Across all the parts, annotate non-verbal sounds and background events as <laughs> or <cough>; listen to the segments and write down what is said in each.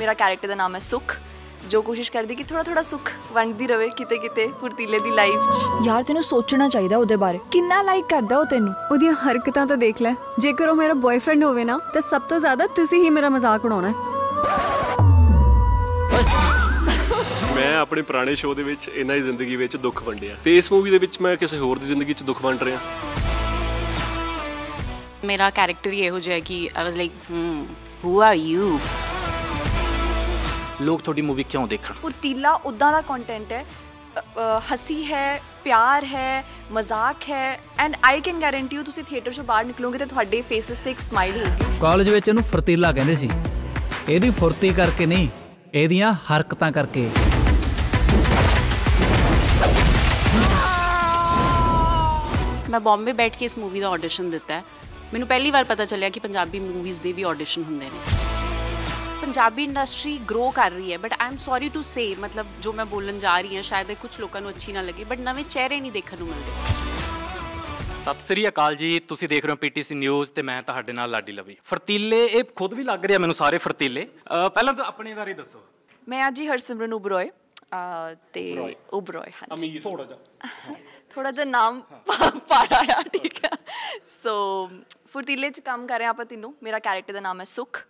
ਮੇਰਾ ਕੈਰੈਕਟਰ ਦਾ ਨਾਮ ਹੈ ਸੁਖ ਜੋ ਕੋਸ਼ਿਸ਼ ਕਰਦੀ ਕਿ ਥੋੜਾ ਥੋੜਾ ਸੁਖ ਵੰਡਦੀ ਰਵੇ ਕਿਤੇ ਕਿਤੇ ਫੁਰਤੀਲੇ ਦੀ ਲਾਈਫ 'ਚ ਯਾਰ ਤੈਨੂੰ ਸੋਚਣਾ ਚਾਹੀਦਾ ਉਹਦੇ ਬਾਰੇ ਕਿੰਨਾ ਲਾਈਕ ਕਰਦਾ ਉਹ ਤੈਨੂੰ ਉਹਦੀਆਂ ਹਰਕਤਾਂ ਤਾਂ ਦੇਖ ਲੈ ਜੇਕਰ ਉਹ ਮੇਰਾ ਬॉयਫ੍ਰੈਂਡ ਹੋਵੇ ਨਾ ਤਾਂ ਸਭ ਤੋਂ ਜ਼ਿਆਦਾ ਤੁਸੀਂ ਹੀ ਮੇਰਾ ਮਜ਼ਾਕ ਉਡਾਉਣਾ ਮੈਂ ਆਪਣੇ ਪੁਰਾਣੇ ਸ਼ੋਅ ਦੇ ਵਿੱਚ ਇਨਾ ਹੀ ਜ਼ਿੰਦਗੀ ਵਿੱਚ ਦੁੱਖ ਵੰਡਿਆ ਤੇ ਇਸ ਮੂਵੀ ਦੇ ਵਿੱਚ ਮੈਂ ਕਿਸੇ ਹੋਰ ਦੀ ਜ਼ਿੰਦਗੀ 'ਚ ਦੁੱਖ ਵੰਡ ਰਿਹਾ ਮੇਰਾ ਕੈਰੈਕਟਰ ਹੀ ਇਹੋ ਜਿਹਾ ਕਿ I was like who are you ਲੋਕ ਤੁਹਾਡੀ ਮੂਵੀ ਕਿਉਂ ਦੇਖਣ ਫੁਰਤੀਲਾ ਉਦਾਂ ਦਾ ਕੰਟੈਂਟ ਹੈ ਹਸੀ ਹੈ ਪਿਆਰ ਹੈ ਮਜ਼ਾਕ ਹੈ and I can guarantee you ਤੁਸੀਂ ਥੀਏਟਰ ਚੋਂ ਬਾਹਰ ਨਿਕਲੋਗੇ ਤੇ ਤੁਹਾਡੇ ਫੇਸਸ ਤੇ ਇੱਕ ਸਮਾਈਲ ਹੋਊਗੀ ਕਾਲਜ ਵਿੱਚ ਇਹਨੂੰ ਫੁਰਤੀਲਾ ਕਹਿੰਦੇ ਸੀ ਇਹਦੀ ਫੁਰਤੀ ਕਰਕੇ ਨਹੀਂ ਇਹਦੀਆਂ ਹਰਕਤਾਂ ਕਰਕੇ ਮੈਂ ਬੰਬੇ ਬੈਠ ਕੇ ਇਸ ਮੂਵੀ ਦਾ ਆਡੀਸ਼ਨ ਦਿੱਤਾ ਮੈਨੂੰ ਪਹਿਲੀ ਵਾਰ ਪਤਾ ਚੱਲਿਆ ਕਿ ਪੰਜਾਬੀ ਮੂਵੀਜ਼ ਦੇ ਵੀ ਆਡੀਸ਼ਨ ਹੁੰਦੇ ਨੇ ਪੰਜਾਬੀ ਇੰਡਸਟਰੀ ਗਰੋ ਕਰ ਰਹੀ ਹੈ but I am sorry to say ਮਤਲਬ ਜੋ ਮੈਂ ਬੋਲਣ ਜਾ ਰਹੀ ਹਾਂ ਸ਼ਾਇਦ ਕੁਝ ਲੋਕਾਂ ਨੂੰ ਅੱਛੀ ਨਾ ਲੱਗੇ ਬਟ ਨਵੇਂ ਚਿਹਰੇ ਨਹੀਂ ਦੇਖਣ ਨੂੰ ਮਿਲਦੇ ਸਤਿ ਸ੍ਰੀ ਅਕਾਲ ਜੀ ਤੁਸੀਂ ਦੇਖ ਰਹੇ ਹੋ ਪੀਟੀਸੀ ਨਿਊਜ਼ ਤੇ ਮੈਂ ਤੁਹਾਡੇ ਨਾਲ ਲਾਡੀ ਲਵੀ ਫਰਤੀਲੇ ਇਹ ਖੁਦ ਵੀ ਲੱਗ ਰਿਹਾ ਮੈਨੂੰ ਸਾਰੇ ਫਰਤੀਲੇ ਪਹਿਲਾਂ ਤਾਂ ਆਪਣੇ ਬਾਰੇ ਦੱਸੋ ਮੈਂ ਅੱਜ ਹੀ ਹਰਸਿਮਰਨ ਉਬਰੋਏ ਤੇ ਉਬਰੋਏ ਹਾਂ ਅਮੀ ਥੋੜਾ ਜਿਹਾ ਥੋੜਾ ਜਿਹਾ ਨਾਮ ਪਾਰਾ ਆ ਠੀਕ ਹੈ ਸੋ ਫਰਤੀਲੇ ਚ ਕੰਮ ਕਰ ਰਹੇ ਆਪਾਂ ਤਿੰਨੋਂ ਮੇਰਾ ਕੈਰੈਕਟਰ ਦਾ ਨਾਮ ਹੈ ਸੁਖ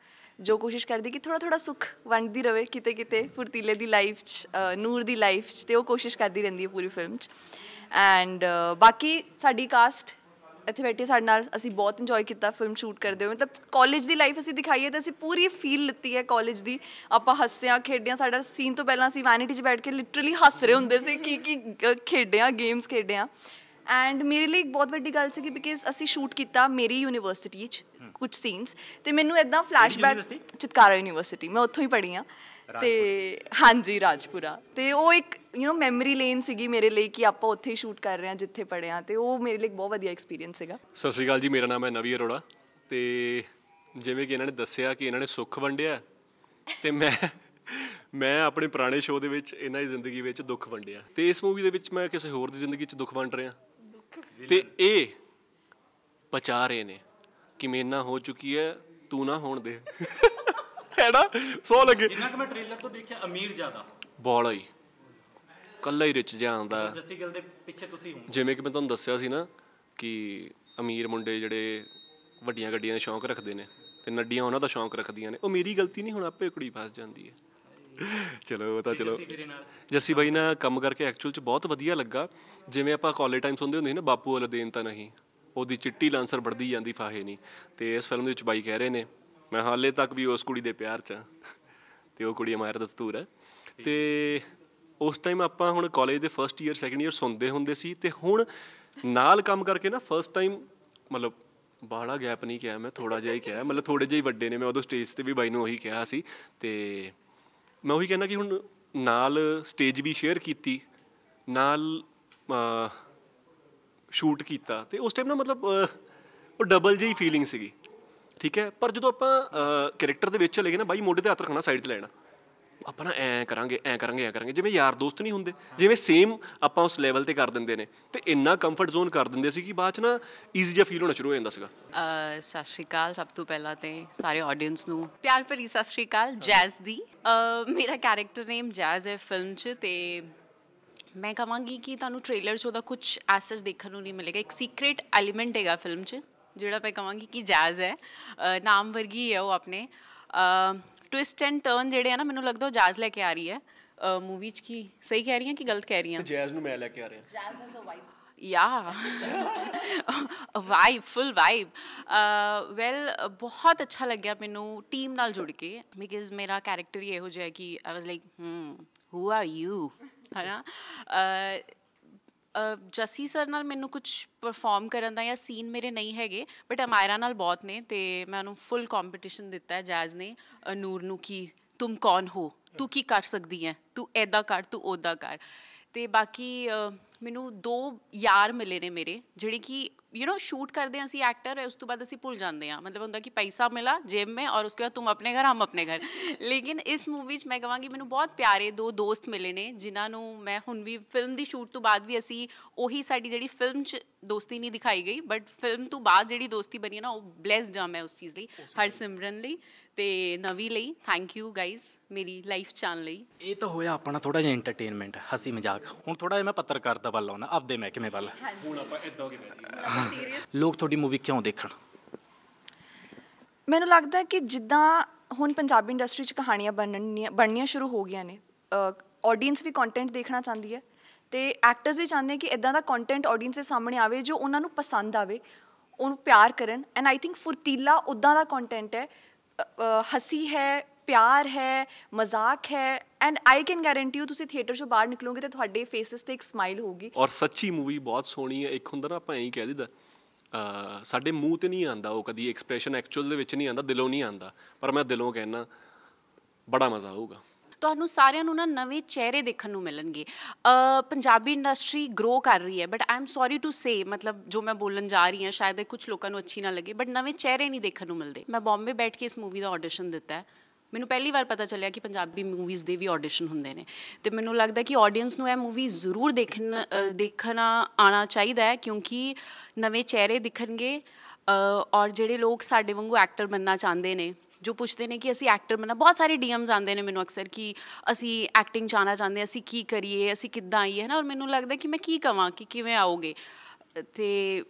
ਜੋ ਕੋਸ਼ਿਸ਼ ਕਰਦੀ ਕਿ ਥੋੜਾ ਥੋੜਾ ਸੁੱਖ ਵੰਡਦੀ ਰਵੇ ਕਿਤੇ ਕਿਤੇ ਫੁਰਤੀਲੇ ਦੀ ਲਾਈਫ 'ਚ ਨੂਰ ਦੀ ਲਾਈਫ 'ਚ ਤੇ ਉਹ ਕੋਸ਼ਿਸ਼ ਕਰਦੀ ਰਹਿੰਦੀ ਹੈ ਪੂਰੀ ਫਿਲਮ 'ਚ ਐਂਡ ਬਾਕੀ ਸਾਡੀ ਕਾਸਟ ਇੱਥੇ ਬੈਠੇ ਸਾਡੇ ਨਾਲ ਅਸੀਂ ਬਹੁਤ ਇੰਜੋਏ ਕੀਤਾ ਫਿਲਮ ਸ਼ੂਟ ਕਰਦੇ ਹੋਏ ਮਤਲਬ ਕਾਲਜ ਦੀ ਲਾਈਫ ਅਸੀਂ ਦਿਖਾਈ ਹੈ ਤੇ ਅਸੀਂ ਪੂਰੀ ਫੀਲ ਲਿੱਤੀ ਹੈ ਕਾਲਜ ਦੀ ਆਪਾਂ ਹੱਸਿਆ ਖੇਡਿਆ ਸਾਡਾ ਸੀਨ ਤੋਂ ਪਹਿਲਾਂ ਅਸੀਂ ਵੈਨਿਟੀ 'ਚ ਬੈਠ ਕੇ ਲਿਟਰਲੀ ਹੱਸ ਰਹੇ ਹੁੰਦੇ ਸੀ ਕੀ ਕੀ ਖੇਡਿਆ ਗੇਮਸ ਖੇਡਿਆ ਐਂਡ ਮੇਰੇ ਲਈ ਇੱਕ ਬਹੁਤ ਵੱਡੀ ਗੱਲ ਸੀ ਕਿ ਬਿਕਾਜ਼ ਅਸੀਂ ਸ਼ੂਟ ਕੀਤਾ ਮੇਰੀ ਯੂਨੀਵਰਸਿਟੀ 'ਚ ਕੁਝ ਸੀਨਸ ਤੇ ਮੈਨੂੰ ਇਦਾਂ ਫਲੈਸ਼ਬੈਕ ਚਿਤਕਾਰਾ ਯੂਨੀਵਰਸਿਟੀ ਮੈਂ ਉੱਥੋਂ ਹੀ ਪੜ੍ਹੀ ਆ ਤੇ ਹਾਂਜੀ ਰਾਜਪੁਰਾ ਤੇ ਉਹ ਇੱਕ ਯੂ نو ਮੈਮਰੀ ਲੇਨ ਸੀਗੀ ਮੇਰੇ ਲਈ ਕਿ ਆਪਾਂ ਉੱਥੇ ਹੀ ਸ਼ੂਟ ਕਰ ਰਹੇ ਆ ਜਿੱਥੇ ਪੜਿਆ ਤੇ ਉਹ ਮੇਰੇ ਲਈ ਬਹੁਤ ਵਧੀਆ ਐਕਸਪੀਰੀਅੰਸ ਸੀਗਾ ਸਤਿ ਸ਼੍ਰੀ ਅਕਾਲ ਜੀ ਮੇਰਾ ਨਾਮ ਹੈ ਨਵੀ ਅਰੋੜਾ ਤੇ ਜਿਵੇਂ ਕਿ ਇਹਨਾਂ ਨੇ ਦੱਸਿਆ ਕਿ ਇਹਨਾਂ ਨੇ ਸੁੱਖ ਵੰਡਿਆ ਤੇ ਮੈਂ ਮੈਂ ਆਪਣੇ ਪੁਰਾਣੇ ਸ਼ੋਅ ਦੇ ਵਿੱਚ ਇਹਨਾਂ ਦੀ ਜ਼ਿੰਦਗੀ ਵਿੱਚ ਦੁੱਖ ਵੰਡਿਆ ਤੇ ਇਸ ਮੂਵੀ ਦੇ ਵਿੱਚ ਮੈਂ ਕਿਸੇ ਹੋਰ ਦੀ ਜ਼ਿੰਦਗੀ ਵਿੱਚ ਦੁੱਖ ਵੰਡ ਰਿਹਾ ਤੇ ਇਹ ਪਚਾ ਰਹੇ ਨੇ ਕਿਵੇਂ ਨਾ ਹੋ ਚੁੱਕੀ ਹੈ ਤੂੰ ਨਾ ਹੋਣ ਦੇ ਹੈ ਸੋ ਲੱਗੇ ਜਿੰਨਾ ਕਿ ਮੈਂ ਟ੍ਰੇਲਰ ਤੋਂ ਦੇਖਿਆ ਅਮੀਰ ਜ਼ਿਆਦਾ ਬੋਲਾ ਹੀ ਕੱਲਾ ਹੀ ਰਿਚ ਜਾਂਦਾ ਜੱਸੀ ਗਿੱਲ ਦੇ ਪਿੱਛੇ ਤੁਸੀਂ ਹੋ ਜਿਵੇਂ ਕਿ ਮੈਂ ਤੁਹਾਨੂੰ ਦੱਸਿਆ ਸੀ ਨਾ ਕਿ ਅਮੀਰ ਮੁੰਡੇ ਜਿਹੜੇ ਵੱਡੀਆਂ ਗੱਡੀਆਂ ਦਾ ਸ਼ੌਂਕ ਰੱਖਦੇ ਨੇ ਤੇ ਨੱਡੀਆਂ ਉਹਨਾਂ ਦਾ ਸ਼ੌਂਕ ਰੱਖਦੀਆਂ ਨੇ ਉਹ ਮੇਰੀ ਗਲਤੀ ਨਹੀਂ ਹੁਣ ਆਪੇ ਕੁੜੀ ਫਸ ਜਾਂਦੀ ਹੈ ਚਲੋ ਉਹ ਤਾਂ ਚਲੋ ਜੱਸੀ ਬਾਈ ਨਾਲ ਕੰਮ ਕਰਕੇ ਐਕਚੁਅਲ ਚ ਬਹੁਤ ਵਧੀਆ ਲੱਗਾ ਜਿਵੇਂ ਆਪਾਂ ਕਾਲਜ ਟਾਈਮ ਸੁਣਦੇ ਹੁੰਦੇ ਸੀ ਨਾ ਬਾਪੂ ਵਾਲਾ ਦੇਨ ਤਾਂ ਨਹੀਂ ਉਹਦੀ ਚਿੱਟੀ ਲਾਂਸਰ ਵੱਢਦੀ ਜਾਂਦੀ ਫਾਹੇ ਨਹੀਂ ਤੇ ਇਸ ਫਿਲਮ ਦੇ ਵਿੱਚ ਬਾਈ ਕਹਿ ਰਹੇ ਨੇ ਮੈਂ ਹਾਲੇ ਤੱਕ ਵੀ ਉਸ ਕੁੜੀ ਦੇ ਪਿਆਰ 'ਚ <laughs> ਤੇ ਉਹ ਕੁੜੀ ਮਾਇਰ ਦਸਤੂਰ ਹੈ ਤੇ ਉਸ ਟਾਈਮ ਆਪਾਂ ਹੁਣ ਕਾਲਜ ਦੇ ਫਰਸਟ ਈਅਰ ਸੈਕੰਡ ਈਅਰ ਸੁਣਦੇ ਹੁੰਦੇ ਸੀ ਤੇ ਹੁਣ ਨਾਲ ਕੰਮ ਕਰਕੇ ਨਾ ਫਰਸਟ ਟਾਈਮ ਮਤਲਬ ਬਾਹਲਾ ਗੈਪ ਨਹੀਂ ਕਿਹਾ ਮੈਂ ਥੋੜਾ ਜਿਹਾ ਹੀ ਕਿਹਾ ਮਤਲਬ ਥੋੜੇ ਜਿਹਾ ਹੀ ਵੱਡੇ ਨੇ ਮੈਂ ਉਦੋਂ ਸਟੇਜ ਤੇ ਵੀ ਬਾਈ ਨੂੰ ਉਹੀ ਕਿਹਾ ਸੀ ਤੇ ਮੈਂ ਉਹੀ ਕਹਿੰਦਾ ਕਿ ਹੁਣ ਨਾਲ ਸਟੇਜ ਵੀ ਸ਼ੇਅਰ ਕੀਤੀ ਨਾਲ ਸ਼ੂਟ ਕੀਤਾ ਤੇ ਉਸ ਟਾਈਮ ਨਾ ਮਤਲਬ ਉਹ ਡਬਲ ਜਿਹੀ ਫੀਲਿੰਗ ਸੀਗੀ ਠੀਕ ਹੈ ਪਰ ਜਦੋਂ ਆਪਾਂ ਕੈਰੈਕਟਰ ਦੇ ਵਿੱਚ ਚਲੇ ਗਏ ਨਾ ਬਾਈ ਮੋਢੇ ਤੇ ਹੱਥ ਰੱਖਣਾ ਸਾਈਡ ਤੇ ਲੈਣਾ ਆਪਾਂ ਨਾ ਐ ਕਰਾਂਗੇ ਐ ਕਰਾਂਗੇ ਐ ਕਰਾਂਗੇ ਜਿਵੇਂ ਯਾਰ ਦੋਸਤ ਨਹੀਂ ਹੁੰਦੇ ਜਿਵੇਂ ਸੇਮ ਆਪਾਂ ਉਸ ਲੈਵਲ ਤੇ ਕਰ ਦਿੰਦੇ ਨੇ ਤੇ ਇੰਨਾ ਕੰਫਰਟ ਜ਼ੋਨ ਕਰ ਦਿੰਦੇ ਸੀ ਕਿ ਬਾਅਦ ਚ ਨਾ ਈਜ਼ੀ ਜਿਹਾ ਫੀਲ ਹੋਣਾ ਸ਼ੁਰੂ ਹੋ ਜਾਂਦਾ ਸੀਗਾ ਸਤਿ ਸ਼੍ਰੀ ਅਕਾਲ ਸਭ ਤੋਂ ਪਹਿਲਾਂ ਤੇ ਸਾਰੇ ਆਡੀਅנס ਨੂੰ ਪਿਆਰ ਭਰੀ ਸਤਿ ਸ਼੍ਰੀ ਅਕਾਲ ਜੈਜ਼ ਦੀ ਮੇਰਾ ਕੈਰੈਕਟਰ ਨੇਮ ਜੈਜ਼ ਹੈ ਫਿਲਮ 'ਚ ਤੇ ਮੈਂ ਕਹਾਂਗੀ ਕਿ ਤੁਹਾਨੂੰ ਟ੍ਰੇਲਰ 'ਚ ਉਹਦਾ ਕੁਝ ਐਸਸ ਦੇਖਣ ਨੂੰ ਨਹੀਂ ਮਿਲੇਗਾ ਇੱਕ ਸੀਕ੍ਰੀਟ ਐਲੀਮੈਂਟ ਹੈਗਾ ਫਿਲਮ 'ਚ ਜਿਹੜਾ ਮੈਂ ਕਹਾਂਗੀ ਕਿ ਜੈਜ਼ ਹੈ ਨਾਮ ਵਰਗੀ ਹੈ ਉਹ ਆਪਣੇ ਟਵਿਸਟ ਐਂਡ ਟਰਨ ਜਿਹੜੇ ਆ ਨਾ ਮੈਨੂੰ ਲੱਗਦਾ ਉਹ ਜੈਜ਼ ਲੈ ਕੇ ਆ ਰਹੀ ਹੈ ਮੂਵੀ 'ਚ ਕੀ ਸਹੀ ਕਹਿ ਰਹੀ ਹਾਂ ਕਿ ਗਲਤ ਕਹਿ ਰਹੀ ਹਾਂ ਜੈਜ਼ ਨੂੰ ਮੈਂ ਲੈ ਕੇ ਆ ਰਿਹਾ ਜੈਜ਼ ਹੈਜ਼ ਅ ਵਾਈਬ ਯਾ ਵਾਈਬ ਫੁੱਲ ਵਾਈਬ ਵੈਲ ਬਹੁਤ ਅੱਛਾ ਲੱਗਿਆ ਮੈਨੂੰ ਟੀਮ ਨਾਲ ਜੁੜ ਕੇ ਬਿਕਾਜ਼ ਮੇਰਾ ਕੈਰੈਕਟਰ ਹੀ ਇਹੋ ਜਿਹਾ ਕਿ I was like hmm who are you ਨਾ ਜਸੀ ਸਰ ਨਾਲ ਮੈਨੂੰ ਕੁਝ ਪਰਫਾਰਮ ਕਰਨ ਦਾ ਜਾਂ ਸੀਨ ਮੇਰੇ ਨਹੀਂ ਹੈਗੇ ਬਟ ਅਮਾਇਰਾ ਨਾਲ ਬਹੁਤ ਨੇ ਤੇ ਮੈਂ ਉਹਨੂੰ ਫੁੱਲ ਕੰਪੀਟੀਸ਼ਨ ਦਿੱਤਾ ਹੈ ਜੈਜ਼ ਨੇ ਨੂਰ ਨੂੰ ਕੀ ਤੂੰ ਕੌਣ ਹੋ ਤੂੰ ਕੀ ਕਰ ਸਕਦੀ ਹੈ ਤੂੰ ਐਦਾ ਕਰ ਤੂੰ ਉਹਦਾ ਕਰ ਤੇ ਬਾਕੀ ਮੈਨੂੰ ਦੋ ਯਾਰ ਮਿਲੇ ਨੇ ਮੇਰੇ ਜਿਹੜੇ ਕਿ ਯੂ نو ਸ਼ੂਟ ਕਰਦੇ ਅਸੀਂ ਐਕਟਰ ਹੈ ਉਸ ਤੋਂ ਬਾਅਦ ਅਸੀਂ ਭੁੱਲ ਜਾਂਦੇ ਆ ਮਤਲਬ ਹੁੰਦਾ ਕਿ ਪੈਸਾ ਮਿਲਾ ਜੇਬ ਮੇ ਔਰ ਉਸਕੇ ਬਾਅਦ ਤੁਮ ਆਪਣੇ ਘਰ ਹਮ ਆਪਣੇ ਘਰ ਲੇਕਿਨ ਇਸ ਮੂਵੀ 'ਚ ਮੈਂ ਕਹਾਂਗੀ ਮੈਨੂੰ ਬਹੁਤ ਪਿਆਰੇ ਦੋ ਦੋਸਤ ਮਿਲੇ ਨੇ ਜਿਨ੍ਹਾਂ ਨੂੰ ਮੈਂ ਹੁਣ ਵੀ ਫਿਲਮ ਦੀ ਸ਼ੂਟ ਤੋਂ ਬਾਅਦ ਵੀ ਅਸੀਂ ਉਹੀ ਸਾਡੀ ਜਿਹੜੀ ਫਿਲਮ 'ਚ ਦੋਸਤੀ ਨਹੀਂ ਦਿਖਾਈ ਗਈ ਬਟ ਫਿਲਮ ਤੋਂ ਬਾਅਦ ਜਿਹੜੀ ਦੋਸਤੀ ਬਣੀ ਨਾ ਉਹ ਬlesed ਆ ਮੈਂ ਉਸ ਚੀਜ਼ ਲਈ ਹਰ ਸਿਮਰਨ ਲਈ ਤੇ ਨਵੀ ਲਈ ਥੈਂਕ ਯੂ ਗਾਇਜ਼ ਮੇਰੀ ਲਾਈਫ ਚਾਣ ਲਈ ਇਹ ਤਾਂ ਹੋਇਆ ਆਪਣਾ ਥੋੜਾ ਜਿਹਾ ਐਂਟਰਟੇਨਮੈਂਟ ਹਸੀ ਮਜ਼ਾਕ ਹੁਣ ਥੋੜਾ ਜਿਹਾ ਮੈਂ ਪੱਤਰਕਾਰ ਦਾ ਵੱਲ ਆਉਣਾ ਆਪਦੇ ਮਹਿਕਮੇ ਵੱਲ ਹੁਣ ਆਪਾਂ ਇਦਾਂ ਹੋ ਗਏ ਲੋਕ ਤੁਹਾਡੀ ਮੂਵੀ ਕਿਉਂ ਦੇਖਣ ਮੈਨੂੰ ਲੱਗਦਾ ਕਿ ਜਿੱਦਾਂ ਹੁਣ ਪੰਜਾਬੀ ਇੰਡਸਟਰੀ 'ਚ ਕਹਾਣੀਆਂ ਬਣਨੀਆਂ ਬਣਨੀਆਂ ਸ਼ੁਰੂ ਹੋ ਗਈਆਂ ਨੇ ਆਡੀਅנס ਵੀ ਕੰਟੈਂਟ ਦੇਖਣਾ ਚਾਹੁੰਦੀ ਹੈ ਤੇ ਐਕਟਰਸ ਵੀ ਚਾਹੁੰਦੇ ਕਿ ਇਦਾਂ ਦਾ ਕੰਟੈਂਟ ਆਡੀਅנס ਦੇ ਸਾਹਮਣੇ ਆਵੇ ਜੋ ਉਹਨਾਂ ਨੂੰ ਪਸੰਦ ਆਵੇ ਉਹਨੂੰ ਪਿਆਰ ਕਰਨ ਐਂਡ ਆਈ ਥਿੰਕ ਫੁਰਤੀਲਾ ਉਦਾਂ ਦਾ ਕੰਟੈਂਟ ਹੈ ਹਸੀ ਹੈ ਪਿਆਰ ਹੈ ਮਜ਼ਾਕ ਹੈ and I can guarantee you ਤੁਸੀਂ ਥੀਏਟਰ 'ਚੋਂ ਬਾਹਰ ਨਿਕਲੋਗੇ ਤੇ ਤੁਹਾਡੇ ਫੇਸਸ ਤੇ ਇੱਕ ਸਮਾਈਲ ਹੋਊਗੀ ਔਰ ਸੱਚੀ ਮੂਵੀ ਬਹੁਤ ਸੋਹਣੀ ਹੈ ਇੱਕ ਹੁੰਦਾ ਨਾ ਆਪਾਂ ਐਂ ਕਹਿ ਦਿੰਦਾ ਸਾਡੇ ਮੂੰਹ ਤੇ ਨਹੀਂ ਆਂਦਾ ਉਹ ਕਦੀ ਐਕਸਪ੍ਰੈਸ਼ਨ ਐਕਚੁਅਲ ਦੇ ਵਿੱਚ ਨਹੀਂ ਆਂਦਾ ਦਿਲੋਂ ਨਹੀਂ ਆਂਦਾ ਪਰ ਮੈਂ ਦਿਲੋਂ ਕਹਿਣਾ ਬੜਾ ਮਜ਼ਾ ਆਊਗਾ ਤੁਹਾਨੂੰ ਸਾਰਿਆਂ ਨੂੰ ਨਾ ਨਵੇਂ ਚਿਹਰੇ ਦੇਖਣ ਨੂੰ ਮਿਲਣਗੇ ਪੰਜਾਬੀ ਇੰਡਸਟਰੀ ਗਰੋ ਕਰ ਰਹੀ ਹੈ but I am sorry to say ਮਤਲਬ ਜੋ ਮੈਂ ਬੋਲਣ ਜਾ ਰਹੀ ਹਾਂ ਸ਼ਾਇਦ ਕੁਝ ਲੋਕਾਂ ਨੂੰ ਅੱਛੀ ਨਾ ਲੱਗੇ ਬਟ ਨਵੇਂ ਚਿਹਰੇ ਨਹੀਂ ਦੇਖਣ ਨੂੰ ਮਿਲਦੇ ਮੈਂ ਬੰਬੇ ਬੈਠ ਕੇ ਇਸ ਮੂਵੀ ਦਾ ਆਡੀਸ਼ਨ ਦਿੱਤਾ ਹੈ ਮੈਨੂੰ ਪਹਿਲੀ ਵਾਰ ਪਤਾ ਚੱਲਿਆ ਕਿ ਪੰਜਾਬੀ ਮੂਵੀਜ਼ ਦੇ ਵੀ ਆਡੀਸ਼ਨ ਹੁੰਦੇ ਨੇ ਤੇ ਮੈਨੂੰ ਲੱਗਦਾ ਕਿ ਆਡੀਅנס ਨੂੰ ਇਹ ਮੂਵੀ ਜ਼ਰੂਰ ਦੇਖਣ ਦੇਖਣਾ ਆਣਾ ਚਾਹੀਦਾ ਹੈ ਕਿਉਂਕਿ ਨਵੇਂ ਚਿਹਰੇ ਦਿਖਣਗੇ ਔਰ ਜਿਹੜੇ ਲੋਕ ਸਾਡੇ ਵਾਂਗੂ ਐਕਟਰ ਬੰਨਣਾ ਚਾਹੁੰਦੇ ਨੇ ਜੋ ਪੁੱਛਦੇ ਨੇ ਕਿ ਅਸੀਂ ਐਕਟਰ ਬੰਨਣਾ ਬਹੁਤ ਸਾਰੇ ਡੀਐਮਸ ਆਉਂਦੇ ਨੇ ਮੈਨੂੰ ਅਕਸਰ ਕਿ ਅਸੀਂ ਐਕਟਿੰਗ ਚਾਹਣਾ ਚਾਹੁੰਦੇ ਅਸੀਂ ਕੀ ਕਰੀਏ ਅਸੀਂ ਕਿੱਦਾਂ ਆਈਏ ਹੈ ਨਾ ਔਰ ਮੈਨੂੰ ਲੱਗਦਾ ਕਿ ਮੈਂ ਕੀ ਕਵਾਂ ਕਿ ਕਿਵੇਂ ਆਓਗੇ ਤੇ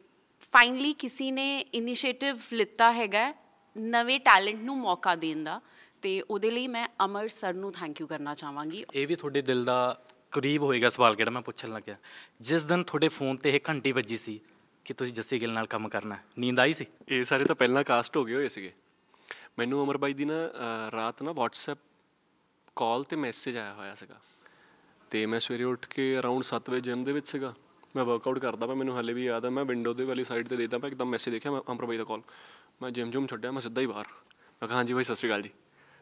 ਫਾਈਨਲੀ ਕਿਸੇ ਨੇ ਇਨੀਸ਼ੀਏਟਿਵ ਲਿੱਤਾ ਹੈਗਾ ਨਵੇਂ ਟੈਲੈਂਟ ਨੂੰ ਮੌਕਾ ਦੇਣ ਦਾ ਤੇ ਉਹਦੇ ਲਈ ਮੈਂ ਅਮਰ ਸਰ ਨੂੰ ਥੈਂਕ ਯੂ ਕਰਨਾ ਚਾਹਾਂਗੀ ਇਹ ਵੀ ਤੁਹਾਡੇ ਦਿਲ ਦਾ ਕਰੀਬ ਹੋਏਗਾ ਸਵਾਲ ਕਿਹੜਾ ਮੈਂ ਪੁੱਛਣ ਲੱਗਿਆ ਜਿਸ ਦਿਨ ਤੁਹਾਡੇ ਫੋਨ ਤੇ ਇਹ ਘੰਟੀ ਵੱਜੀ ਸੀ ਕਿ ਤੁਸੀਂ ਜੱਸੀ ਗਿੱਲ ਨਾਲ ਕੰਮ ਕਰਨਾ ਨੀਂਦ ਆਈ ਸੀ ਇਹ ਸਾਰੇ ਤਾਂ ਪਹਿਲਾਂ ਕਾਸਟ ਹੋ ਗਏ ਹੋਏ ਸੀਗੇ ਮੈਨੂੰ ਅਮਰ ਬਾਈ ਦੀ ਨਾ ਰਾਤ ਨਾ WhatsApp ਕਾਲ ਤੇ ਮੈਸੇਜ ਆਇਆ ਹੋਇਆ ਸੀਗਾ ਤੇ ਮੈਂ ਸਵੇਰੇ ਉੱਠ ਕੇ ਅਰਾਊਂਡ 7 ਵਜੇ ਜਿਮ ਦੇ ਵਿੱਚ ਸੀਗਾ ਮੈਂ ਵਰਕਆਊਟ ਕਰਦਾ ਪਿਆ ਮੈਨੂੰ ਹਲੇ ਵੀ ਯਾਦ ਆ ਮੈਂ ਵਿੰਡੋ ਦੇ ਵਾਲੀ ਸਾਈਡ ਤੇ ਦੇਖਦਾ ਪਿਆ ਇੱਕਦਮ ਮੈਸੇਜ ਦੇਖਿਆ ਮੈਂ ਅਮਰ ਬਾਈ ਦਾ ਕਾਲ ਮੈਂ ਜਿਮ ਜੁਮ ਛੱਡਿਆ ਮੈਂ ਸਿੱਧਾ ਹੀ ਬਾਹਰ ਮੈਂ ਕਿਹਾ ਹਾਂਜੀ ਬਾਈ ਸਤਿ ਸ਼੍ਰੀ ਅਕਾਲ ਜੀ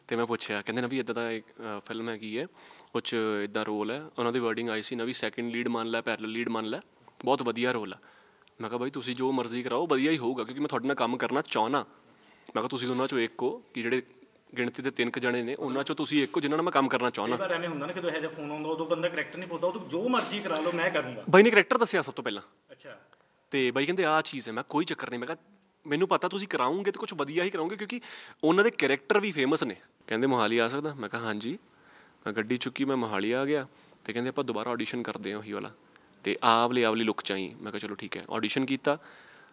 ਤੇ ਮੈਂ ਪੁੱਛਿਆ ਕਹਿੰਦੇ ਨਾ ਵੀ ਇਦਾਂ ਦਾ ਇੱਕ ਫਿਲਮ ਕੀ ਹੈ ਕੁਝ ਇਦਾਂ ਰੋਲ ਹੈ ਉਹਨਾਂ ਦੀ ਵਰਡਿੰਗ ਆਈ ਸੀ ਨਾ ਵੀ ਲੀਡ ਮੰਨ ਲੈ ਪੈਰਲਲ ਲੀਡ ਮੰਨ ਲੈ ਬਹੁਤ ਵਧੀਆ ਰੋਲ ਆ ਮੈਂ ਕਿਹਾ ਬਾਈ ਤੁਸੀਂ ਜੋ ਮਰਜ਼ੀ ਕਰਾਓ ਵਧੀਆ ਹੀ ਹੋਊਗਾ ਕਿਉਂਕਿ ਮੈਂ ਤੁਹਾਡੇ ਨਾਲ ਕੰਮ ਕਰਨਾ ਚਾਹਣਾ ਮੈਂ ਕਿਹਾ ਤੁਸੀਂ ਉਹਨਾਂ ਚੋਂ ਇੱਕ ਹੋ ਕਿ ਜਿਹੜੇ ਗਿਣਤੀ ਦੇ ਤਿੰਨ ਕ ਜਣੇ ਨੇ ਉਹਨਾਂ ਚੋਂ ਤੁਸੀਂ ਇੱਕ ਹੋ ਜਿਨ੍ਹਾਂ ਨਾਲ ਮੈਂ ਕੰਮ ਕਰਨਾ ਚਾਹਨਾ ਪਰ ਐਵੇਂ ਹੁੰਦਾ ਨਾ ਕਿ ਜਦੋਂ ਇਹ ਜਿਹਾ ਫੋਨ ਆਉਂਦਾ ਉਦੋਂ ਬੰਦਾ ਕਰੈਕਟਰ ਨਹੀਂ ਪੁੱਤਾ ਉਦੋਂ ਜੋ ਮਰਜ਼ੀ ਕਰਾ ਲਓ ਮੈਂ ਕਰੂੰਗਾ ਬਾਈ ਨੇ ਕਰੈਕਟਰ ਦੱਸਿਆ ਸਭ ਤੋਂ ਪਹਿਲਾਂ ਅੱਛਾ ਤੇ ਬਾਈ ਕਹਿੰਦੇ ਆਹ ਚੀਜ਼ ਹੈ ਮੈਂ ਕੋਈ ਚੱਕਰ ਨਹੀਂ ਮੈਂ ਕਿਹਾ ਮੈਨੂੰ ਪਤਾ ਤੁਸੀਂ ਕਰਾਉਂਗੇ ਤੇ ਕੁਝ ਵਧੀਆ ਹੀ ਕਰਾਉਂਗੇ ਕਿਉਂਕਿ ਉਹਨਾਂ ਦੇ ਕੈਰੈਕਟਰ ਵੀ ਫੇਮਸ ਨੇ ਕਹਿੰਦੇ ਮੋਹਾਲੀ ਆ ਸਕਦਾ ਮੈਂ ਕਿਹਾ ਹਾਂਜੀ ਮੈਂ ਗੱਡੀ ਚੁੱਕੀ ਮੈਂ ਮੋਹਾਲੀ ਆ ਗਿਆ ਤੇ ਕਹਿੰਦੇ ਆਪਾਂ ਦੁਬਾਰਾ ਆਡੀਸ਼ਨ ਕਰਦੇ ਹਾਂ ਉਹੀ ਵਾਲਾ ਤੇ ਆਵਲੇ ਆਵਲੇ ਲੁੱਕ ਚਾਹੀ ਮੈਂ ਕਿਹਾ ਚਲੋ ਠੀਕ ਹੈ ਆਡੀਸ਼ਨ ਕੀਤਾ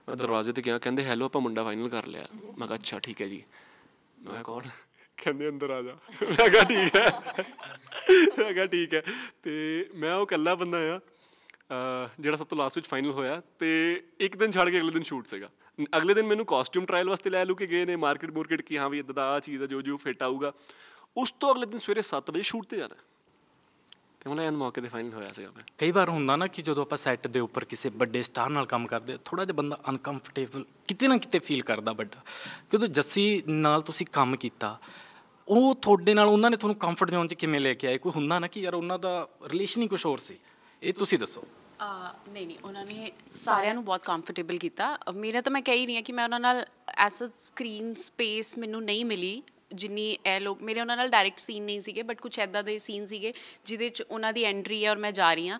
ਮੈਂ ਦਰਵਾਜ਼ੇ ਤੇ ਗਿਆ ਕਹਿੰਦੇ ਹੈਲੋ ਆਪਾਂ ਮੁੰਡਾ ਫਾਈਨਲ ਕਰ ਲਿਆ ਮੈਂ ਕਿਹਾ ਅੱਛਾ ਠੀਕ ਹੈ ਜੀ ਮੈਂ ਕੌਣ ਕਹਿੰਦੇ ਅੰਦਰ ਆ ਜਾ ਮੈਂ ਕਿਹਾ ਠੀਕ ਹੈ ਮੈਂ ਕਿਹਾ ਠੀਕ ਹੈ ਤੇ ਮੈਂ ਉਹ ਇਕੱਲਾ ਬੰਦਾ ਆ ਜਿਹੜਾ ਸਭ ਤੋਂ ਲਾਸਟ ਵਿੱਚ ਫਾਈਨਲ ਹੋਇਆ ਤੇ ਇੱਕ ਦਿਨ ਛੱਡ ਕੇ ਅਗਲੇ ਦਿਨ ਸ਼ੂਟ ਸੀਗਾ ਅਗਲੇ ਦਿਨ ਮੈਨੂੰ ਕਾਸਟਿਊਮ ਟ੍ਰਾਇਲ ਵਾਸਤੇ ਲੈ ਲੂ ਕੇ ਗਏ ਨੇ ਮਾਰਕੀਟ ਮੋਰਕੀਟ ਕੀ ਹਾਂ ਵੀ ਇਦਾਂ ਦਾ ਆ ਚੀਜ਼ ਆ ਜੋ ਜੋ ਫਿੱਟ ਆਊਗਾ ਉਸ ਤੋਂ ਅਗਲੇ ਦਿਨ ਸਵੇਰੇ 7 ਵਜੇ ਸ਼ੂਟ ਤੇ ਜਾਣਾ ਤੇ ਮੈਨੂੰ ਐਨ ਮੌਕੇ ਤੇ ਫਾਈਨਲ ਹੋਇਆ ਸੀਗਾ ਮੈਂ ਕਈ ਵਾਰ ਹੁੰਦਾ ਨਾ ਕਿ ਜਦੋਂ ਆਪਾਂ ਸੈੱਟ ਦੇ ਉੱਪਰ ਕਿਸੇ ਵੱਡੇ ਸਟਾਰ ਨਾਲ ਕੰਮ ਕਰਦੇ ਥੋੜਾ ਜਿਹਾ ਬੰਦਾ ਅਨਕੰਫਰਟੇਬਲ ਕਿਤੇ ਨਾ ਕਿਤੇ ਫੀਲ ਕਰਦਾ ਵੱਡਾ ਕਿਉਂਕਿ ਜੱਸੀ ਨਾਲ ਤੁਸੀਂ ਕੰਮ ਕੀਤਾ ਉਹ ਤੁਹਾਡੇ ਨਾਲ ਉਹਨਾਂ ਨੇ ਤੁਹਾਨੂੰ ਕੰਫਰਟ ਜ਼ੋਨ 'ਚ ਕਿਵੇਂ ਲੈ ਕੇ ਆਏ ਕੋਈ ਹੁੰਦਾ ਨਾ ਕਿ ਯਾਰ ਉਹਨਾਂ ਦਾ ਰਿਲੇਸ਼ਨ ਹੀ ਕੁਝ ਹੋਰ ਸੀ ਇਹ ਤੁਸੀਂ ਦੱਸੋ ਨਹੀਂ ਨਹੀਂ ਉਹਨਾਂ ਨੇ ਸਾਰਿਆਂ ਨੂੰ ਬਹੁਤ ਕੰਫਰਟੇਬਲ ਕੀਤਾ ਮੇਰਾ ਤਾਂ ਮੈਂ ਕਹਿ ਹੀ ਰਹੀ ਹਾਂ ਕਿ ਮੈਂ ਉਹਨਾਂ ਨਾਲ ਐਸ ਅ ਸਕਰੀਨ ਸਪੇਸ ਮੈਨੂੰ ਨਹੀਂ ਮਿਲੀ ਜਿੰਨੀ ਇਹ ਲੋਕ ਮੇਰੇ ਉਹਨਾਂ ਨਾਲ ਡਾਇਰੈਕਟ ਸੀਨ ਨਹੀਂ ਸੀਗੇ ਬਟ ਕੁਝ ਐਦਾਂ ਦੇ ਸੀਨ ਸੀਗੇ ਜਿਦੇ ਚ ਉਹਨਾਂ ਦੀ ਐਂਟਰੀ ਹੈ ਔਰ ਮੈਂ ਜਾ ਰਹੀ ਹਾਂ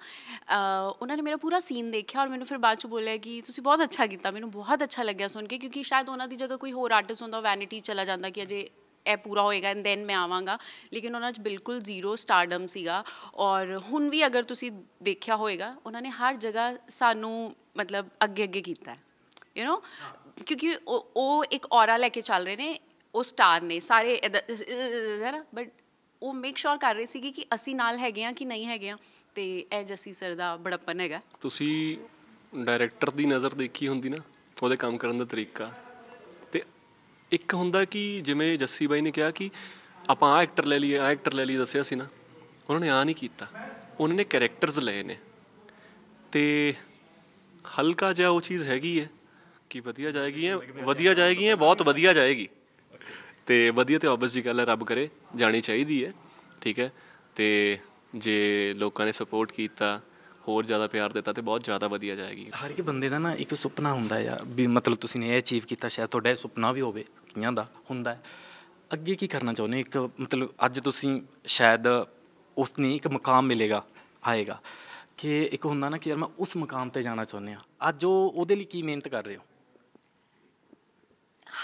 ਉਹਨਾਂ ਨੇ ਮੇਰਾ ਪੂਰਾ ਸੀਨ ਦੇਖਿਆ ਔਰ ਮੈਨੂੰ ਫਿਰ ਬਾਅਦ ਚ ਬੋਲਿਆ ਕਿ ਤੁਸੀਂ ਬਹੁਤ ਅੱਛਾ ਕੀਤਾ ਮੈਨੂੰ ਬਹੁਤ ਅੱਛਾ ਲੱਗਿਆ ਸੁਣ ਕੇ ਕਿਉਂਕਿ ਸ਼ਾਇਦ ਉਹਨਾਂ ਦੀ ਜਗ੍ਹਾ ਕੋਈ ਹੋਰ ਆਰਟਿਸਟ ਹੁੰਦਾ ਵੈਨਿਟੀ ਚਲਾ ਜਾਂਦਾ ਕਿ ਅਜੇ ਇਹ ਪੂਰਾ ਹੋਏਗਾ ਐਂਡ ਦੈਨ ਮੈਂ ਆਵਾਂਗਾ ਲੇਕਿਨ ਉਹਨਾਂ 'ਚ ਬਿਲਕੁਲ ਜ਼ੀਰੋ ਸਟਾਰਡਮ ਸੀਗਾ ਔਰ ਹੁਣ ਵੀ ਅਗਰ ਤੁਸੀਂ ਦੇਖਿਆ ਹੋਏਗਾ ਉਹਨਾਂ ਨੇ ਹਰ ਜਗ੍ਹਾ ਸਾਨੂੰ ਮਤਲਬ ਅੱਗੇ ਅੱਗੇ ਕੀਤਾ ਹੈ ਯੂ نو ਕਿਉਂਕਿ ਉਹ ਇੱਕ ਔਰਾ ਲੈ ਕੇ ਚੱਲ ਰਹੇ ਨੇ ਉਹ ਸਟਾਰ ਨੇ ਸਾਰੇ ਹੈ ਨਾ ਬਟ ਉਹ ਮੇਕ ਸ਼ੋਰ ਕਰ ਰਹੇ ਸੀ ਕਿ ਅਸੀਂ ਨਾਲ ਹੈਗੇ ਆ ਕਿ ਨਹੀਂ ਹੈਗੇ ਆ ਤੇ ਇਹ ਜਸੀ ਸਰ ਦਾ ਬੜਪਨ ਹੈਗਾ ਤੁਸੀਂ ਡਾਇਰੈਕਟਰ ਦੀ ਨਜ਼ਰ ਦੇਖੀ ਹੁੰਦੀ ਨਾ ਉਹਦੇ ਕੰਮ ਕਰਨ ਦਾ ਤਰੀਕਾ ਇੱਕ ਹੁੰਦਾ ਕਿ ਜਿਵੇਂ ਜੱਸੀ ਬਾਈ ਨੇ ਕਿਹਾ ਕਿ ਆਪਾਂ ਆ ਐਕਟਰ ਲੈ ਲਈਏ ਆ ਐਕਟਰ ਲੈ ਲਈ ਦੱਸਿਆ ਸੀ ਨਾ ਉਹਨਾਂ ਨੇ ਆ ਨਹੀਂ ਕੀਤਾ ਉਹਨਾਂ ਨੇ ਕੈਰੈਕਟਰਸ ਲਏ ਨੇ ਤੇ ਹਲਕਾ ਜਿਹਾ ਉਹ ਚੀਜ਼ ਹੈਗੀ ਹੈ ਕਿ ਵਧੀਆ ਜਾਏਗੀ ਹੈ ਵਧੀਆ ਜਾਏਗੀ ਹੈ ਬਹੁਤ ਵਧੀਆ ਜਾਏਗੀ ਤੇ ਵਧੀਆ ਤੇ ਆਬਸ ਜੀ ਗੱਲ ਹੈ ਰੱਬ ਕਰੇ ਜਾਣੀ ਚਾਹੀਦੀ ਹੈ ਠੀਕ ਹੈ ਤੇ ਜੇ ਲੋਕਾਂ ਨੇ ਸਪੋਰਟ ਕੀਤਾ ਹੋਰ ਜ਼ਿਆਦਾ ਪਿਆਰ ਦਿੱਤਾ ਤੇ ਬਹੁਤ ਜ਼ਿਆਦਾ ਵਧੀਆ ਜਾਏਗੀ ਹਰ ਇੱਕ ਬੰਦੇ ਦਾ ਨਾ ਇੱਕ ਸੁਪਨਾ ਹੁੰਦਾ ਯਾਰ ਵੀ ਮਤਲਬ ਤੁਸੀਂ ਨੇ ਇਹ ਅਚੀਵ ਕੀਤਾ ਸ਼ਾਇਦ ਤੁਹਾਡਾ ਇਹ ਸੁਪਨਾ ਵੀ ਹੋਵੇ ਕਿਆਂ ਦਾ ਹੁੰਦਾ ਅੱਗੇ ਕੀ ਕਰਨਾ ਚਾਹੁੰਦੇ ਇੱਕ ਮਤਲਬ ਅੱਜ ਤੁਸੀਂ ਸ਼ਾਇਦ ਉਸ ਨੇ ਇੱਕ ਮਕਾਮ ਮਿਲੇਗਾ ਆਏਗਾ ਕਿ ਇੱਕ ਹੁੰਦਾ ਨਾ ਕਿ ਯਾਰ ਮੈਂ ਉਸ ਮਕਾਮ ਤੇ ਜਾਣਾ ਚਾਹੁੰਦੇ ਆ ਅੱਜ ਉਹ ਉਹਦੇ ਲਈ ਕੀ ਮਿਹਨਤ ਕਰ ਰਹੇ ਹੋ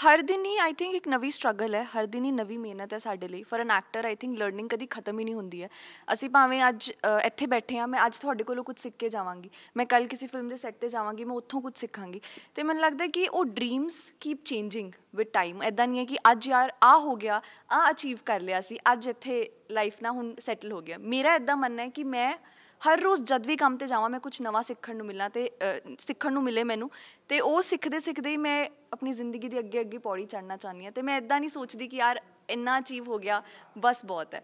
हर दिन ही आई थिंक एक नवी स्ट्रगल है हर दिन ही नवी मेहनत है साढ़े लिए for an actor I think learning कभी खत्म ही नहीं होंगी है असं भावें अज इतें बैठे हाँ मैं अच्छे थोड़े को कुछ सीख के जावगी मैं कल किसी फिल्म के सैट पर जावगी मैं उतों कुछ सीखागी तो मैं लगता है कि वो dreams keep changing with time इदा नहीं है कि अज यार आ हो गया आ अचीव कर लिया अज इतें लाइफ ना हूँ सैटल हो गया मेरा इदा मनना है कि मैं ਹਰ ਰੋਜ਼ ਜਦ ਵੀ ਕੰਮ ਤੇ ਜਾਵਾਂ ਮੈਂ ਕੁਝ ਨਵਾਂ ਸਿੱਖਣ ਨੂੰ ਮਿਲਾਂ ਤੇ ਸਿੱਖਣ ਨੂੰ ਮਿਲੇ ਮੈਨੂੰ ਤੇ ਉਹ ਸਿੱਖਦੇ ਸਿੱਖਦੇ ਹੀ ਮੈਂ ਆਪਣੀ ਜ਼ਿੰਦਗੀ ਦੀ ਅੱਗੇ ਅੱਗੇ ਪੌੜੀ ਚੜ੍ਹਨਾ ਚਾਹਨੀ ਆ ਤੇ ਮੈਂ ਇਦਾਂ ਨਹੀਂ ਸੋਚਦੀ ਕਿ ਯਾਰ ਇੰਨਾ ਅਚੀਵ ਹੋ ਗਿਆ ਬਸ ਬਹੁਤ ਹੈ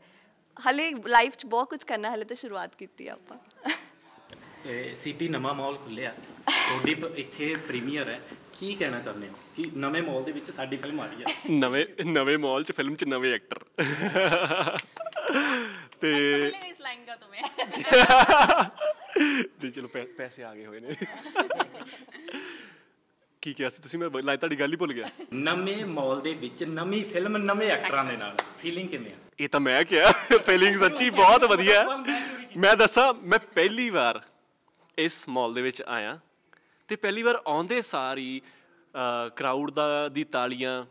ਹਲੇ ਲਾਈਫ 'ਚ ਬਹੁਤ ਕੁਝ ਕਰਨਾ ਹਲੇ ਤਾਂ ਸ਼ੁਰੂਆਤ ਕੀਤੀ ਆ ਆਪਾਂ ਸੀਪੀ ਨਵਾਂ ਮਾਲ ਖੁੱਲਿਆ ਤੁਹਾਡੀ ਇੱਥੇ ਪ੍ਰੀਮੀਅਰ ਹੈ ਕੀ ਕਹਿਣਾ ਚਾਹੁੰਦੇ ਹੋ ਕਿ ਨਵੇਂ ਮਾਲ ਦੇ ਵਿੱਚ ਸਾਡੀ ਫਿਲਮ ਆ ਰਹੀ ਹੈ ਨਵੇਂ ਨਵੇਂ ਮਾਲ 'ਚ ਫਿਲਮ 'ਚ ਨਵੇਂ ਐਕਟਰ ਤੇ ਤੇ ਚਲੋ ਪੈਸੇ ਆ ਗਏ ਹੋਏ ਨੇ ਕੀ ਕਿਹਾ ਸੀ ਤੁਸੀਂ ਮੈਂ ਲਾਈ ਤੁਹਾਡੀ ਗੱਲ ਹੀ ਭੁੱਲ ਗਿਆ ਨਵੇਂ ਮਾਲ ਦੇ ਵਿੱਚ ਨਵੀਂ ਫਿਲਮ ਨਵੇਂ ਐਕਟਰਾਂ ਦੇ ਨਾਲ ਫੀਲਿੰਗ ਕਿਵੇਂ ਆ ਇਹ ਤਾਂ ਮੈਂ ਕਿਹਾ ਫੀਲਿੰਗ ਸੱਚੀ ਬਹੁਤ ਵਧੀਆ ਹੈ। ਮੈਂ ਦੱਸਾਂ ਮੈਂ ਪਹਿਲੀ ਵਾਰ ਇਸ ਮਾਲ ਦੇ ਵਿੱਚ ਆਇਆ ਤੇ ਪਹਿਲੀ ਵਾਰ ਆਉਂਦੇ ਸਾਰੀ ਕਰਾਊਡ ਦਾ ਦੀ ਤਾਲੀਆਂ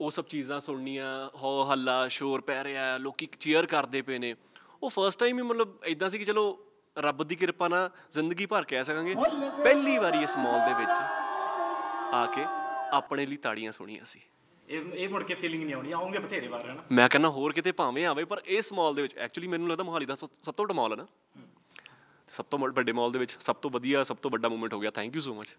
ਉਹ ਸਭ ਚੀਜ਼ਾਂ ਸੁਣਨੀਆਂ ਹੋ ਹੱਲਾ ਸ਼ੋਰ ਪੈ ਰਿਹਾ ਲੋਕੀ ਚੀਅਰ ਕਰਦੇ ਪਏ ਨੇ ਉਹ ਫਰਸਟ ਟਾਈਮ ਹੀ ਮਤਲਬ ਇਦਾਂ ਸੀ ਕਿ ਚਲੋ ਰੱਬ ਦੀ ਕਿਰਪਾ ਨਾਲ ਜ਼ਿੰਦਗੀ ਭਰ ਕੇ ਆ ਸਕਾਂਗੇ ਪਹਿਲੀ ਵਾਰੀ ਇਸ ਮਾਲ ਦੇ ਵਿੱਚ ਆ ਕੇ ਆਪਣੇ ਲਈ ਤਾੜੀਆਂ ਸੁਣੀਆਂ ਸੀ ਇਹ ਇਹ ਮੁੜ ਕੇ ਫੀਲਿੰਗ ਨਹੀਂ ਆਉਣੀ ਆਉਂਗੇ ਬਥੇਰੇ ਵਾਰ ਹਨਾ ਮੈਂ ਕਹਿੰਦਾ ਹੋਰ ਕਿਤੇ ਭਾਵੇਂ ਆਵੇ ਪਰ ਇਸ ਮਾਲ ਦੇ ਵਿੱਚ ਐਕਚੁਅਲੀ ਮੈਨੂੰ ਲੱਗਦਾ ਮੋਹਾਲੀ ਦਾ ਸਭ ਤੋਂ ਵੱਡਾ ਮਾਲ ਹੈ ਨਾ ਸਭ ਤੋਂ ਵੱਡੇ ਮਾਲ ਦੇ ਵਿੱਚ ਸਭ ਤੋਂ ਵਧੀਆ ਸਭ ਤੋਂ ਵੱਡਾ ਮੂਮੈਂਟ ਹੋ ਗਿਆ ਥੈਂਕ ਯੂ ਸੋ ਮਚ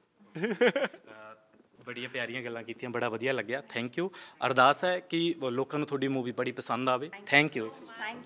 ਬੜੀਆਂ ਪਿਆਰੀਆਂ ਗੱਲਾਂ ਕੀਤੀਆਂ ਬੜਾ ਵਧੀਆ ਲੱਗਿਆ ਥੈਂਕ ਯੂ ਅਰਦਾਸ ਹੈ ਕਿ ਲੋਕਾਂ ਨੂੰ ਤੁਹਾਡੀ ਮੂਵੀ ਬੜੀ ਪਸੰਦ ਆਵੇ ਥੈਂਕ ਯੂ ਥੈਂਕ ਯੂ